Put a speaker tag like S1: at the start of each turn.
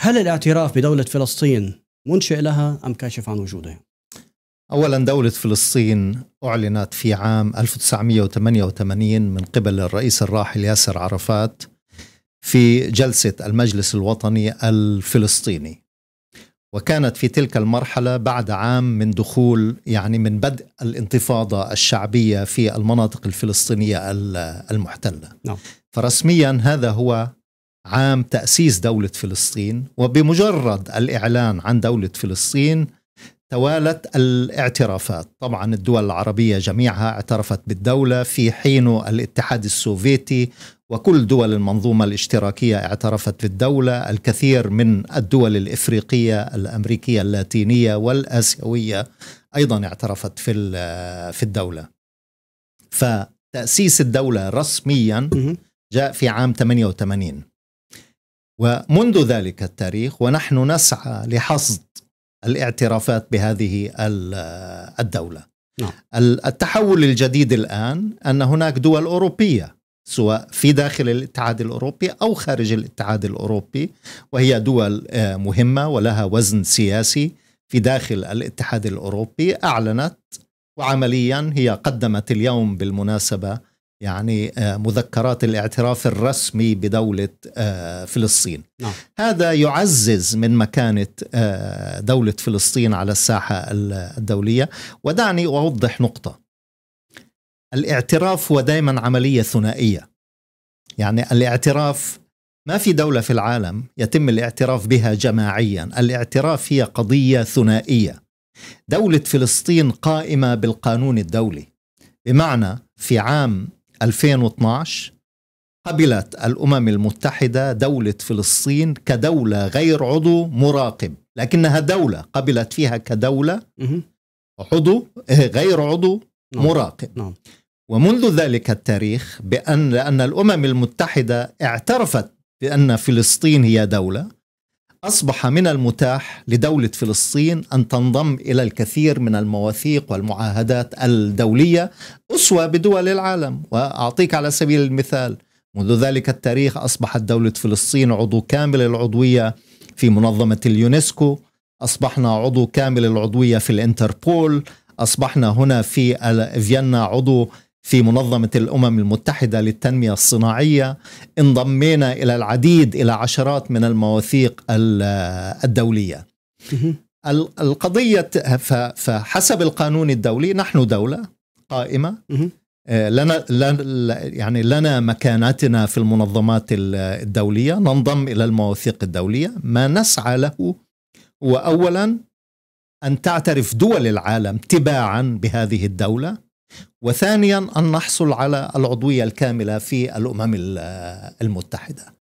S1: هل الاعتراف بدولة فلسطين منشئ لها أم كاشف عن وجودها؟ أولا دولة فلسطين أعلنت في عام 1988 من قبل الرئيس الراحل ياسر عرفات في جلسة المجلس الوطني الفلسطيني وكانت في تلك المرحلة بعد عام من دخول يعني من بدء الانتفاضة الشعبية في المناطق الفلسطينية المحتلة نعم. فرسميا هذا هو عام تأسيس دولة فلسطين وبمجرد الإعلان عن دولة فلسطين توالت الاعترافات طبعا الدول العربية جميعها اعترفت بالدولة في حين الاتحاد السوفيتي وكل دول المنظومة الاشتراكية اعترفت بالدولة الكثير من الدول الإفريقية الأمريكية اللاتينية والآسيوية أيضا اعترفت في, في الدولة فتأسيس الدولة رسميا جاء في عام 88 ومنذ ذلك التاريخ ونحن نسعى لحصد الاعترافات بهذه الدوله. نعم. التحول الجديد الان ان هناك دول اوروبيه سواء في داخل الاتحاد الاوروبي او خارج الاتحاد الاوروبي وهي دول آه، مهمه ولها وزن سياسي في داخل الاتحاد الاوروبي اعلنت وعمليا هي قدمت اليوم بالمناسبه يعني آه، مذكرات الاعتراف الرسمي بدولة آه، فلسطين نعم. هذا يعزز من مكانة آه، دولة فلسطين على الساحة الدولية ودعني أوضح نقطة الاعتراف هو دائما عملية ثنائية يعني الاعتراف ما في دولة في العالم يتم الاعتراف بها جماعيا الاعتراف هي قضية ثنائية دولة فلسطين قائمة بالقانون الدولي بمعنى في عام 2012 قبلت الامم المتحده دوله فلسطين كدوله غير عضو مراقب لكنها دوله قبلت فيها كدوله عضو إيه، غير عضو نعم. مراقب نعم. ومنذ ذلك التاريخ بأن لأن الأمم المتحدة اعترفت بأن فلسطين هي دولة أصبح من المتاح لدولة فلسطين أن تنضم إلى الكثير من المواثيق والمعاهدات الدولية أسوة بدول العالم وأعطيك على سبيل المثال منذ ذلك التاريخ أصبحت دولة فلسطين عضو كامل العضوية في منظمة اليونسكو أصبحنا عضو كامل العضوية في الانتربول أصبحنا هنا في فيينا عضو في منظمة الأمم المتحدة للتنمية الصناعية انضمينا إلى العديد إلى عشرات من المواثيق الدولية القضية فحسب القانون الدولي نحن دولة قائمة آه، لنا يعني لنا مكانتنا في المنظمات الدولية ننضم إلى المواثيق الدولية ما نسعى له هو أولا أن تعترف دول العالم تباعا بهذه الدولة وثانيا أن نحصل على العضوية الكاملة في الأمم المتحدة